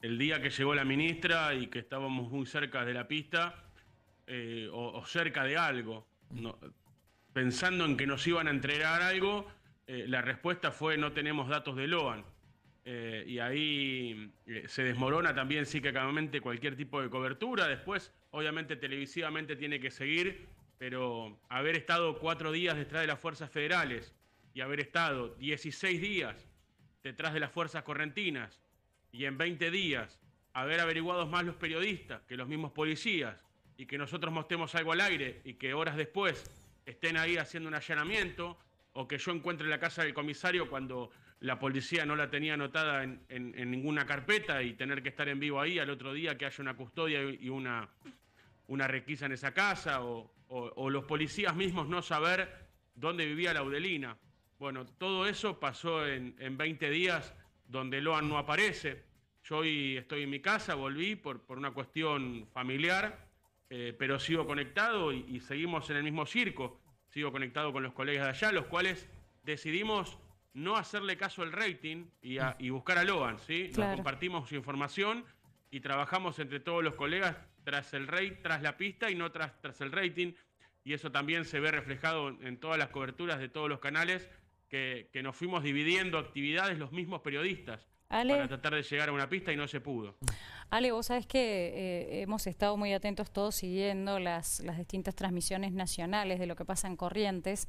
el día que llegó la ministra y que estábamos muy cerca de la pista eh, o, cerca de algo, pensando en que nos iban a entregar algo, eh, la respuesta fue no tenemos datos de Loan. Eh, y ahí se desmorona también sí psíquicamente cualquier tipo de cobertura. Después, obviamente, televisivamente tiene que seguir, pero haber estado cuatro días detrás de las fuerzas federales y haber estado 16 días detrás de las fuerzas correntinas y en 20 días haber averiguado más los periodistas que los mismos policías y que nosotros mostremos algo al aire y que horas después estén ahí haciendo un allanamiento o que yo encuentre la casa del comisario cuando la policía no la tenía anotada en, ninguna carpeta y tener que estar en vivo ahí al otro día que haya una custodia y una, una requisa en esa casa o, los policías mismos no saber dónde vivía la Udelina. Bueno, todo eso pasó en, en 20 días donde Loan no aparece. Yo hoy estoy en mi casa, volví por, por una cuestión familiar, eh, pero sigo conectado y, seguimos en el mismo circo. Sigo conectado con los colegas de allá, los cuales decidimos no hacerle caso al rating y, buscar a Loan, ¿sí? compartimos su información y trabajamos entre todos los colegas tras el rey, tras la pista y no tras, tras el rating. Y eso también se ve reflejado en todas las coberturas de todos los canales que, nos fuimos dividiendo actividades los mismos periodistas. para tratar de llegar a una pista y no se pudo. Ale, vos sabés que eh, hemos estado muy atentos todos siguiendo las, las, distintas transmisiones nacionales de lo que pasa en Corrientes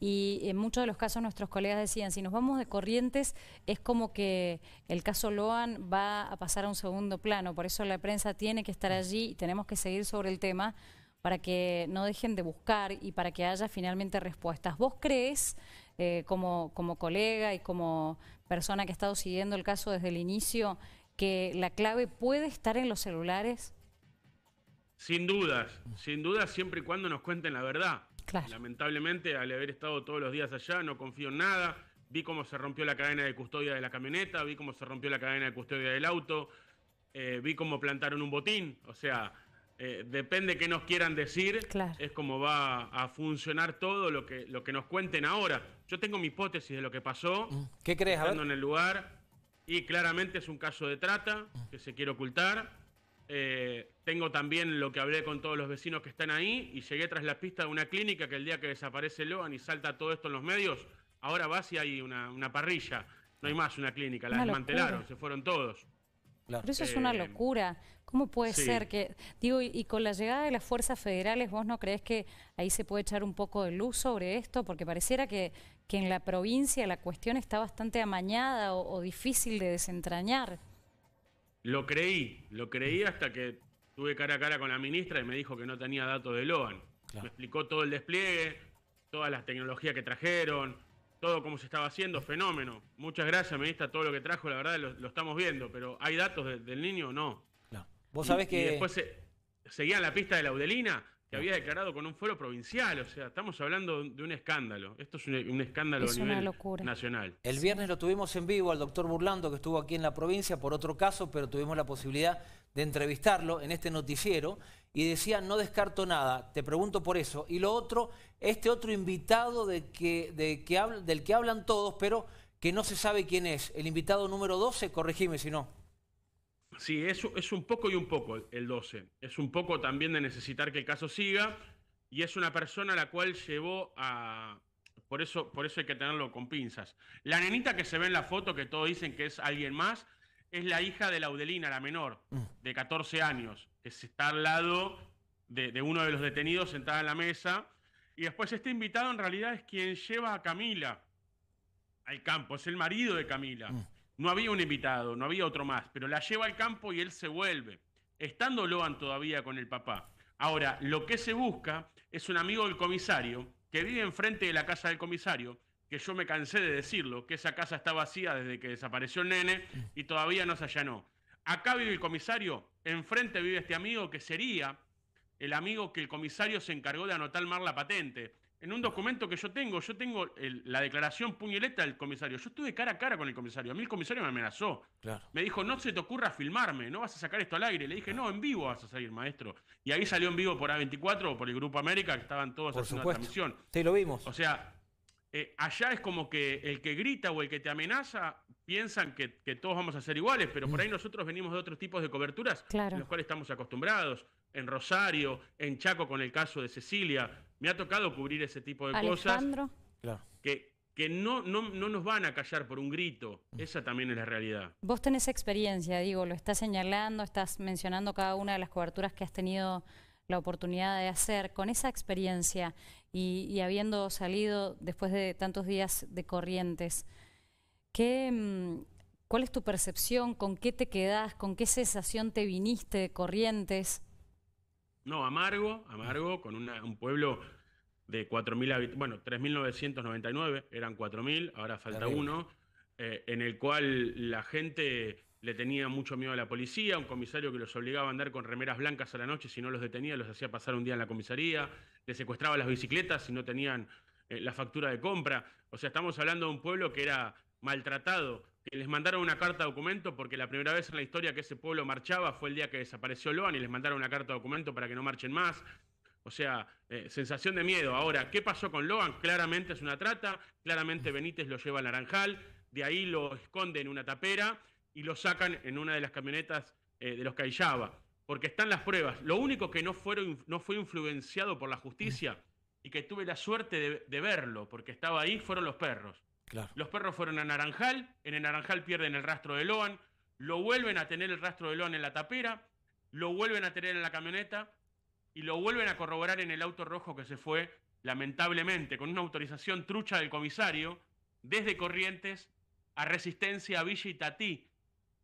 y en muchos de los casos nuestros colegas decían, si nos vamos de Corrientes es como que el caso Loan va a pasar a un segundo plano, por eso la prensa tiene que estar allí y tenemos que seguir sobre el tema para que no dejen de buscar y para que haya finalmente respuestas. ¿Vos crees eh, como, como colega y como persona que ha estado siguiendo el caso desde el inicio, que la clave puede estar en los celulares? Sin dudas, sin dudas, siempre y cuando nos cuenten la verdad. Lamentablemente, al haber estado todos los días allá, no confío en nada. Vi cómo se rompió la cadena de custodia de la camioneta, vi cómo se rompió la cadena de custodia del auto, eh, vi cómo plantaron un botín. O sea, Depende eh, depende qué nos quieran decir, es como va a funcionar todo lo que, lo que nos cuenten ahora. Yo tengo mi hipótesis de lo que pasó. Mm. ¿Qué crees? Estando en el lugar, y claramente es un caso de trata mm. que se quiere ocultar. Eh, tengo también lo que hablé con todos los vecinos que están ahí y llegué tras la pista de una clínica que el día que desaparece Loan y salta todo esto en los medios, ahora va si hay una, parrilla. No hay mm. más una clínica, la desmantelaron, se fueron todos. Pero eso es una eh, locura. ¿Cómo puede ser que, digo, y, con la llegada de las fuerzas federales, vos no crees que ahí se puede echar un poco de luz sobre esto? Porque pareciera que, en la provincia la cuestión está bastante amañada o, difícil de desentrañar. Lo creí, lo creí hasta que tuve cara a cara con la ministra y me dijo que no tenía datos de Loan. Me explicó todo el despliegue, todas las tecnologías que trajeron, todo como se estaba haciendo, fenómeno. Muchas gracias, ministra, todo lo que trajo, la verdad lo, estamos viendo, pero ¿hay datos del niño o no? No. Vos sabés que... Y después seguían la pista de la Audelina, que había declarado con un fuero provincial. O sea, estamos hablando de un escándalo. Esto es un, escándalo a nivel locura. nacional. El viernes lo tuvimos en vivo al doctor Burlando, que estuvo aquí en la provincia por otro caso, pero tuvimos la posibilidad de entrevistarlo en este noticiero y decía, no descarto nada, te pregunto por eso. Y lo otro, este otro invitado que, del que hablan todos, pero que no se sabe quién es, el invitado número 12, corregime si no. Sí, es, es un poco y un poco el 12. Es un poco también de necesitar que el caso siga y es una persona a la cual llevó a... Por eso, por eso hay que tenerlo con pinzas. La nenita que se ve en la foto, que todos dicen que es alguien más, es la hija de Laudelina, la menor, mm. de 14 años está al lado de, uno de los detenidos sentada en la mesa. Y después este invitado en realidad es quien lleva a Camila al campo, es el marido de Camila. Mm. No había un invitado, no había otro más, pero la lleva al campo y él se vuelve, estando Loan todavía con el papá. Ahora, lo que se busca es un amigo del comisario que vive enfrente de la casa del comisario, que yo me cansé de decirlo, que esa casa está vacía desde que desapareció el nene mm. y todavía no se allanó acá vive el comisario, enfrente vive este amigo que sería el amigo que el comisario se encargó de anotar mal la patente. En un documento que yo tengo, yo tengo la declaración puñaleta del comisario. Yo estuve cara a cara con el comisario. A mí el comisario me amenazó. Me dijo, no se te ocurra filmarme, no vas a sacar esto al aire. Le dije, no, en vivo vas a salir, maestro. Y ahí salió en vivo por A24 o por el Grupo América, que estaban todos en haciendo la transmisión. Sí, lo vimos. O sea, eh, allá es como que el que grita o el que te amenaza piensan que, todos vamos a ser iguales, pero por ahí mm. nosotros venimos de otros tipos de coberturas claro. en los cuales estamos acostumbrados. En Rosario, en Chaco con el caso de Cecilia, me ha tocado cubrir ese tipo de cosas claro. que, que no, no, no, nos van a callar por un grito. Esa también es la realidad. Vos tenés experiencia, digo, lo estás señalando, estás mencionando cada una de las coberturas que has tenido la oportunidad de hacer. Con esa experiencia y habiendo salido después de tantos días de corrientes, ¿Qué, mm, ¿Cuál es tu percepción? ¿Con qué te quedás? ¿Con qué sensación te viniste de Corrientes? No, amargo, amargo, con un pueblo de 4.000 habitantes, bueno, 3.999, eran 4.000, ahora falta uno, eh, en el cual la gente le tenía mucho miedo a la policía, un comisario que los obligaba a andar con remeras blancas a la noche, si no los detenía, los hacía pasar un día en la comisaría, les secuestraba las bicicletas si no tenían eh, la factura de compra. O sea, estamos hablando de un pueblo que era maltratado, que les mandaron una carta de documento porque la primera vez en la historia que ese pueblo marchaba fue el día que desapareció Loan y les mandaron una carta de documento para que no marchen más. O sea, eh, sensación de miedo. Ahora, ¿qué pasó con Loan? Claramente es una trata, claramente Benítez lo lleva al naranjal, de ahí lo esconde en una tapera y lo sacan en una de las camionetas eh, de los caillaba porque están las pruebas. Lo único que no, fueron, no fue influenciado por la justicia y que tuve la suerte de, de verlo, porque estaba ahí, fueron los perros. Los perros fueron a Naranjal, en el Naranjal pierden el rastro de Loan, lo vuelven a tener el rastro de Loan en la tapera, lo vuelven a tener en la camioneta y lo vuelven a corroborar en el auto rojo que se fue, lamentablemente, con una autorización trucha del comisario, desde Corrientes a Resistencia a Villa Tatí,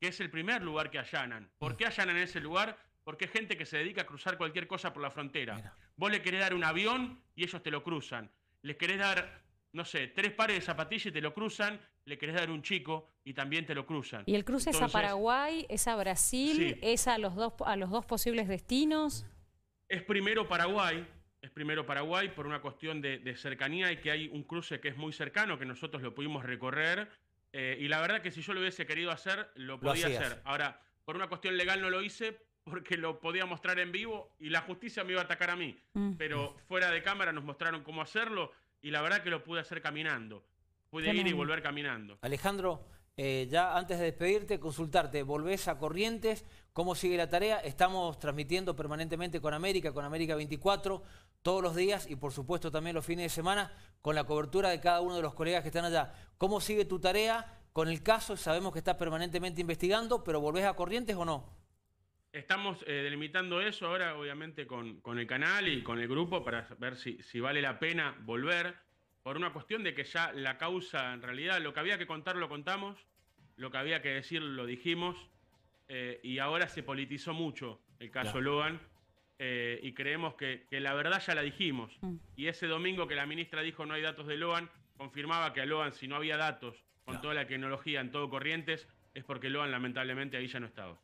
que es el primer lugar que allanan. ¿Por qué allanan en ese lugar? Porque es gente que se dedica a cruzar cualquier cosa por la frontera. Vos le querés dar un avión y ellos te lo cruzan. Les querés dar no sé, tres pares de zapatillas y te lo cruzan, le querés dar un chico y también te lo cruzan. ¿Y el cruce es a Paraguay, es a Brasil, es a los, dos, a los dos posibles destinos? Es primero Paraguay, es primero Paraguay por una cuestión de, cercanía y que hay un cruce que es muy cercano, que nosotros lo pudimos recorrer. Eh, y la verdad que si yo lo hubiese querido hacer, lo podía hacer. Ahora, por una cuestión legal no lo hice porque lo podía mostrar en vivo y la justicia me iba a atacar a mí. Mm. Pero fuera de cámara nos mostraron cómo hacerlo y la verdad que lo pude hacer caminando. Pude ir y volver caminando. Alejandro, eh, ya antes de despedirte, consultarte, volvés a Corrientes, ¿cómo sigue la tarea? Estamos transmitiendo permanentemente con América, con América 24, todos los días y por supuesto también los fines de semana, con la cobertura de cada uno de los colegas que están allá. ¿Cómo sigue tu tarea con el caso? Sabemos que estás permanentemente investigando, pero ¿volvés a Corrientes o no? estamos eh, delimitando eso ahora, obviamente, con, el canal y con el grupo para ver si, vale la pena volver. Por una cuestión de que ya la causa, en realidad, lo que había que contar lo contamos, lo que había que decir lo dijimos, eh, y ahora se politizó mucho el caso Loan eh, y creemos que, la verdad ya la dijimos. Mm. Y ese domingo que la ministra dijo no hay datos de Loan, confirmaba que a Loan, si no había datos con toda la tecnología en todo Corrientes, es porque Loan lamentablemente ahí ya no estaba.